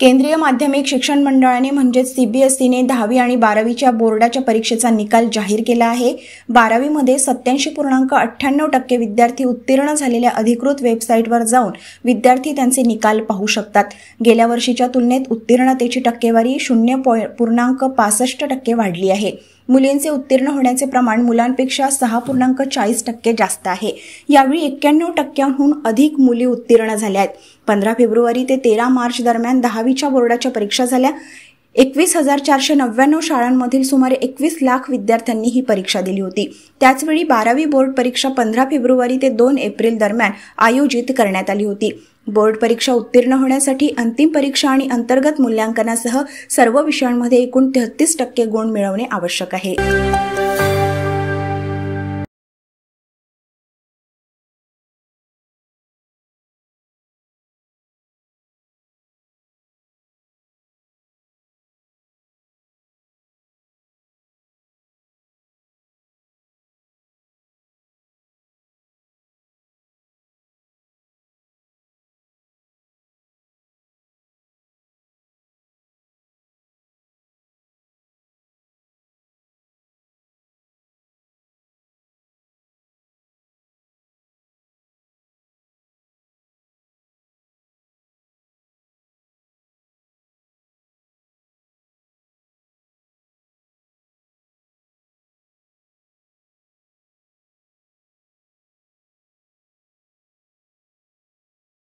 केंद्रीय माध्यमिक शिक्षण मंडळाने म्हणजेच सीबीएसईने दहावी आणि बारावीच्या बोर्डाच्या परीक्षेचा निकाल जाहीर केला आहे बारावीमध्ये सत्याऐंशी पूर्णांक अठ्ठ्याण्णव टक्के विद्यार्थी उत्तीर्ण झालेल्या अधिकृत वेबसाईटवर जाऊन विद्यार्थी त्यांचे निकाल पाहू शकतात गेल्या वर्षीच्या तुलनेत उत्तीर्णतेची टक्केवारी शून्य पूर्णांक पासष्ट टक्के वाढली आहे मुलींचे उत्तीर्ण होण्याचे प्रमाण मुलांपेक्षा सहा पूर्णांक चाळीस टक्के जास्त आहे यावेळी एक्क्याण्णव टक्क्यांहून अधिक मुली उत्तीर्ण झाल्या आहेत पंधरा फेब्रुवारी ते तेरा मार्च दरम्यान दहावीच्या बोर्डाच्या परीक्षा झाल्या एकवीस हजार चारशे नव्याण्णव शाळांमधील सुमारे एकवीस लाख विद्यार्थ्यांनी ही परीक्षा दिली होती त्याचवेळी बारावी बोर्ड परीक्षा पंधरा फेब्रुवारी ते दोन एप्रिल दरम्यान आयोजित करण्यात आली होती बोर्ड परीक्षा उत्तीर्ण होण्यासाठी अंतिम परीक्षा आणि अंतर्गत मूल्यांकनासह सर्व विषयांमध्ये एकूण तेहतीस टक्के गुण मिळवणे आवश्यक आहे